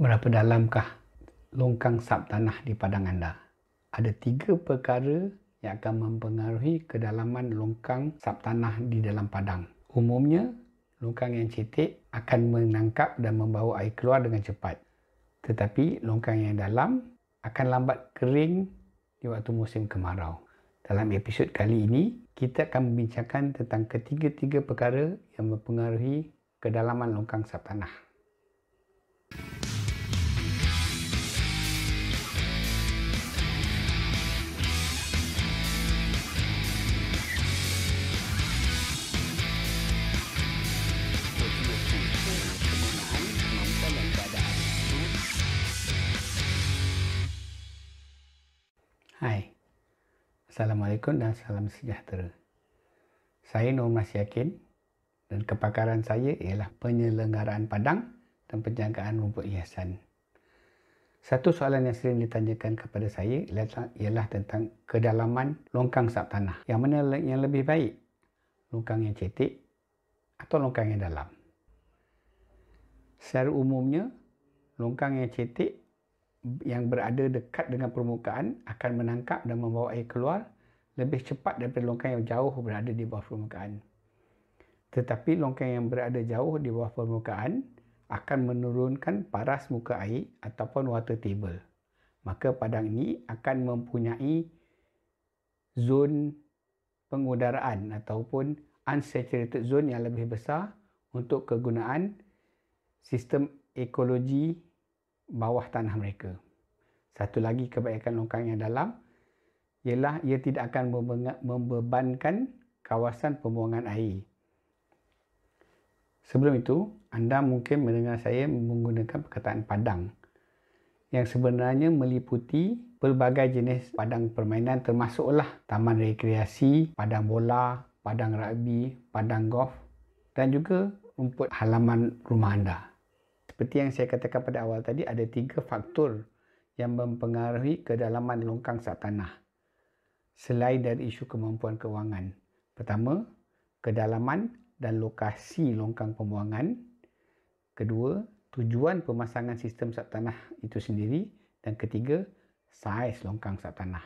Berapa dalamkah longkang sap tanah di padang anda? Ada tiga perkara yang akan mempengaruhi kedalaman longkang sap tanah di dalam padang. Umumnya, longkang yang cetek akan menangkap dan membawa air keluar dengan cepat. Tetapi, longkang yang dalam akan lambat kering di waktu musim kemarau. Dalam episod kali ini, kita akan membincangkan tentang ketiga-tiga perkara yang mempengaruhi kedalaman longkang sap tanah. Assalamualaikum dan salam sejahtera. Saya Nur Mas Yakin dan kepakaran saya ialah penyelenggaraan padang dan penjagaan rumput hiasan. Satu soalan yang sering ditanyakan kepada saya ialah tentang kedalaman longkang sap tanah. Yang mana yang lebih baik? Longkang yang cetek atau longkang yang dalam? Secara umumnya, longkang yang cetek yang berada dekat dengan permukaan akan menangkap dan membawa air keluar lebih cepat daripada longkang yang jauh berada di bawah permukaan. Tetapi longkang yang berada jauh di bawah permukaan akan menurunkan paras muka air ataupun water table. Maka padang ini akan mempunyai zon pengudaraan ataupun unsaturated zone yang lebih besar untuk kegunaan sistem ekologi bawah tanah mereka. Satu lagi kebaikan longkang yang dalam, ialah ia tidak akan membebankan kawasan pembuangan air. Sebelum itu, anda mungkin mendengar saya menggunakan perkataan padang yang sebenarnya meliputi pelbagai jenis padang permainan termasuklah taman rekreasi, padang bola, padang rugby, padang golf dan juga rumput halaman rumah anda. Seperti yang saya katakan pada awal tadi, ada tiga faktor yang mempengaruhi kedalaman longkang sat tanah selain dari isu kemampuan kewangan. Pertama, kedalaman dan lokasi longkang pembuangan. Kedua, tujuan pemasangan sistem sat tanah itu sendiri. Dan ketiga, saiz longkang sat tanah.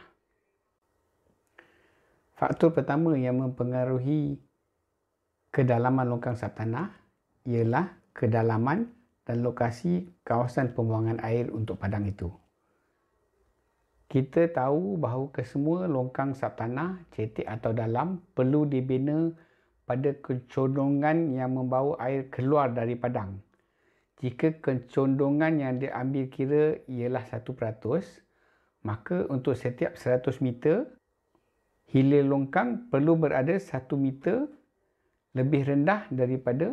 Faktor pertama yang mempengaruhi kedalaman longkang sat tanah ialah kedalaman dan lokasi kawasan pembuangan air untuk padang itu kita tahu bahawa kesemua longkang subtanah, cetek atau dalam perlu dibina pada kecondongan yang membawa air keluar dari padang. Jika kecondongan yang diambil kira ialah 1%, maka untuk setiap 100 meter, hilir longkang perlu berada 1 meter lebih rendah daripada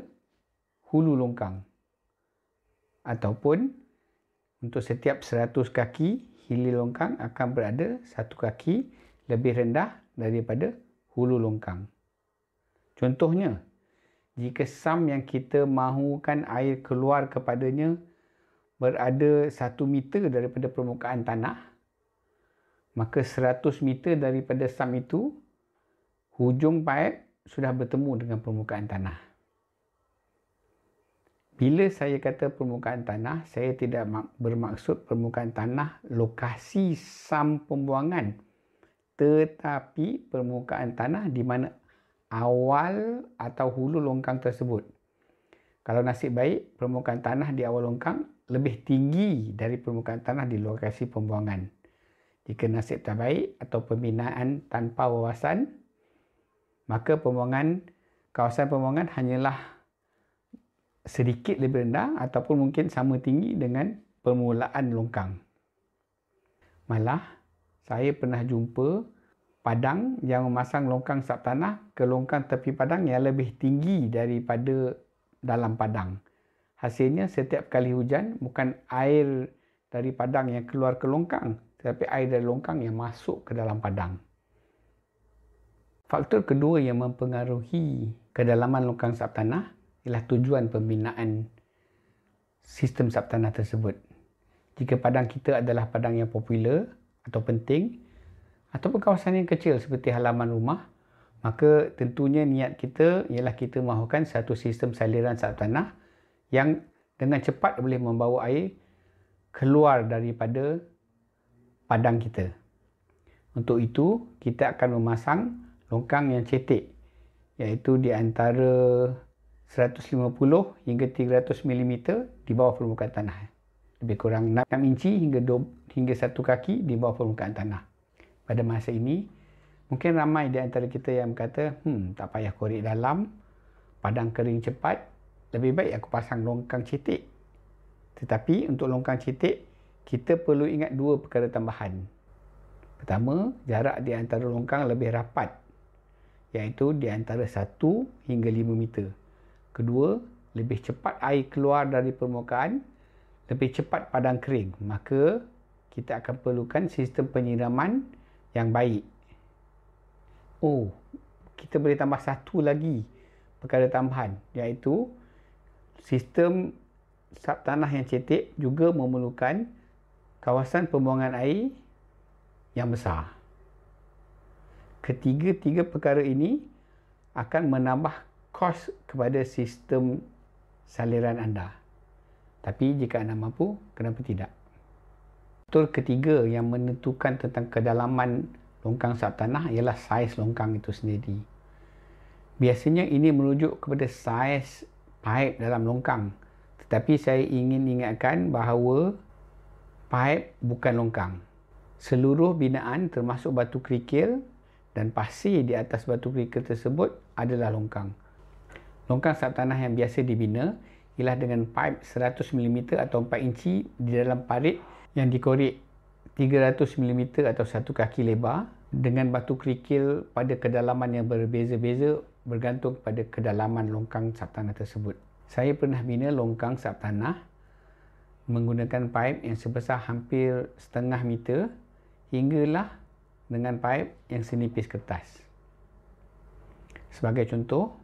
hulu longkang. Ataupun untuk setiap 100 kaki, hili longkang akan berada satu kaki lebih rendah daripada hulu longkang. Contohnya, jika sam yang kita mahukan air keluar kepadanya berada satu meter daripada permukaan tanah, maka seratus meter daripada sam itu, hujung paip sudah bertemu dengan permukaan tanah bila saya kata permukaan tanah, saya tidak bermaksud permukaan tanah lokasi sam pembuangan. Tetapi permukaan tanah di mana awal atau hulu longkang tersebut. Kalau nasib baik, permukaan tanah di awal longkang lebih tinggi dari permukaan tanah di lokasi pembuangan. Jika nasib tak baik atau pembinaan tanpa wawasan, maka pembuangan kawasan pembuangan hanyalah sedikit lebih rendah ataupun mungkin sama tinggi dengan permulaan longkang. Malah saya pernah jumpa padang yang memasang longkang sap tanah ke longkang tepi padang yang lebih tinggi daripada dalam padang. Hasilnya setiap kali hujan bukan air dari padang yang keluar ke longkang tetapi air dari longkang yang masuk ke dalam padang. Faktor kedua yang mempengaruhi kedalaman longkang sap tanah ialah tujuan pembinaan sistem subtanah tersebut. Jika padang kita adalah padang yang popular atau penting ataupun kawasan yang kecil seperti halaman rumah, maka tentunya niat kita ialah kita mahukan satu sistem saliran subtanah yang dengan cepat boleh membawa air keluar daripada padang kita. Untuk itu, kita akan memasang longkang yang cetek iaitu di antara 150 hingga 300 mm di bawah permukaan tanah. Lebih kurang 6 inci hingga 2, hingga 1 kaki di bawah permukaan tanah. Pada masa ini, mungkin ramai di antara kita yang berkata, hmm, tak payah korek dalam, padang kering cepat, lebih baik aku pasang longkang cetek. Tetapi untuk longkang cetek, kita perlu ingat dua perkara tambahan. Pertama, jarak di antara longkang lebih rapat, iaitu di antara 1 hingga 5 meter. Kedua, lebih cepat air keluar dari permukaan, lebih cepat padang kering. Maka kita akan perlukan sistem penyiraman yang baik. Oh, kita boleh tambah satu lagi perkara tambahan iaitu sistem sap tanah yang cetek juga memerlukan kawasan pembuangan air yang besar. Ketiga-tiga perkara ini akan menambah kos kepada sistem saliran anda. Tapi jika anda mampu, kenapa tidak? Betul ketiga yang menentukan tentang kedalaman longkang sub tanah ialah saiz longkang itu sendiri. Biasanya ini merujuk kepada saiz paip dalam longkang. Tetapi saya ingin ingatkan bahawa paip bukan longkang. Seluruh binaan termasuk batu kerikil dan pasir di atas batu kerikil tersebut adalah longkang. Longkang sap tanah yang biasa dibina ialah dengan pipe 100mm atau 4 inci di dalam parit yang dikorek 300mm atau satu kaki lebar dengan batu kerikil pada kedalaman yang berbeza-beza bergantung pada kedalaman longkang sap tanah tersebut. Saya pernah bina longkang sap tanah menggunakan pipe yang sebesar hampir setengah meter hinggalah dengan pipe yang senipis kertas. Sebagai contoh,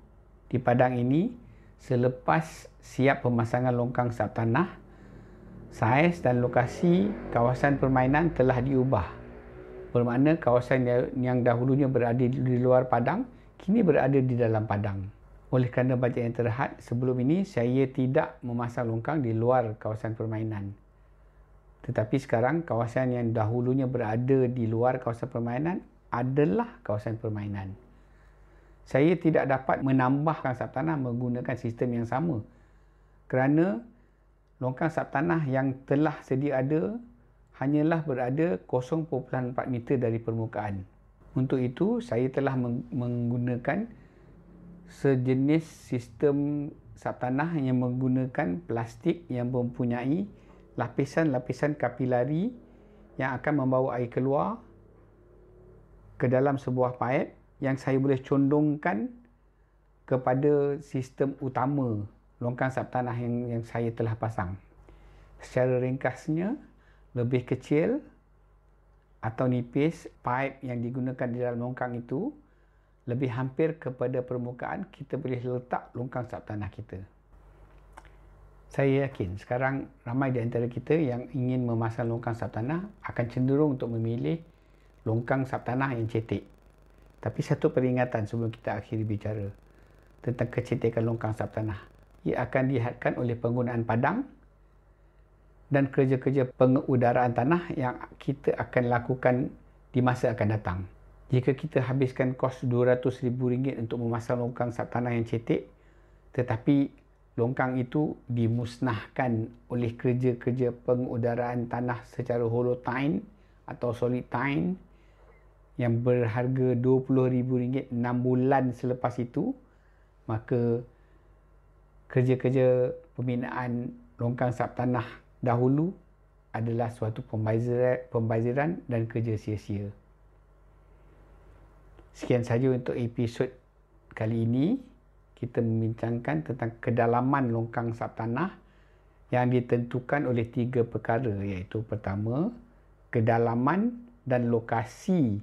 di padang ini selepas siap pemasangan longkang sap tanah saiz dan lokasi kawasan permainan telah diubah bermakna kawasan yang dahulunya berada di luar padang kini berada di dalam padang oleh kerana bajet yang terhad sebelum ini saya tidak memasang longkang di luar kawasan permainan tetapi sekarang kawasan yang dahulunya berada di luar kawasan permainan adalah kawasan permainan saya tidak dapat menambahkan sap tanah menggunakan sistem yang sama kerana longkang sap tanah yang telah sedia ada hanyalah berada 0.4 meter dari permukaan. Untuk itu, saya telah menggunakan sejenis sistem sap tanah yang menggunakan plastik yang mempunyai lapisan-lapisan kapilari yang akan membawa air keluar ke dalam sebuah paip yang saya boleh condongkan kepada sistem utama longkang sap tanah yang, yang saya telah pasang. Secara ringkasnya, lebih kecil atau nipis pipe yang digunakan di dalam longkang itu lebih hampir kepada permukaan kita boleh letak longkang sap tanah kita. Saya yakin sekarang ramai di antara kita yang ingin memasang longkang sap tanah akan cenderung untuk memilih longkang sap tanah yang cetek tapi satu peringatan sebelum kita akhiri bicara tentang kecantikan longkang tanah, Ia akan dilihatkan oleh penggunaan padang dan kerja-kerja pengudaraan tanah yang kita akan lakukan di masa akan datang. Jika kita habiskan kos rm ringgit untuk memasal longkang tanah yang cetek, tetapi longkang itu dimusnahkan oleh kerja-kerja pengudaraan tanah secara holotine atau solitine, yang berharga RM20,000 6 bulan selepas itu maka kerja-kerja pembinaan longkang sap tanah dahulu adalah suatu pembaziran, dan kerja sia-sia. Sekian saja untuk episod kali ini. Kita membincangkan tentang kedalaman longkang sap tanah yang ditentukan oleh tiga perkara iaitu pertama, kedalaman dan lokasi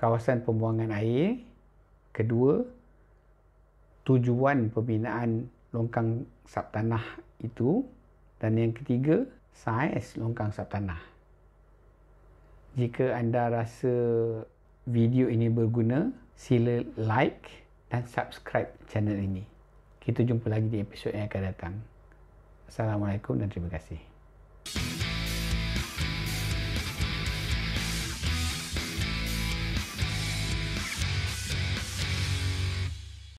kawasan pembuangan air. Kedua, tujuan pembinaan longkang sap tanah itu. Dan yang ketiga, saiz longkang sap tanah. Jika anda rasa video ini berguna, sila like dan subscribe channel ini. Kita jumpa lagi di episod yang akan datang. Assalamualaikum dan terima kasih. thank you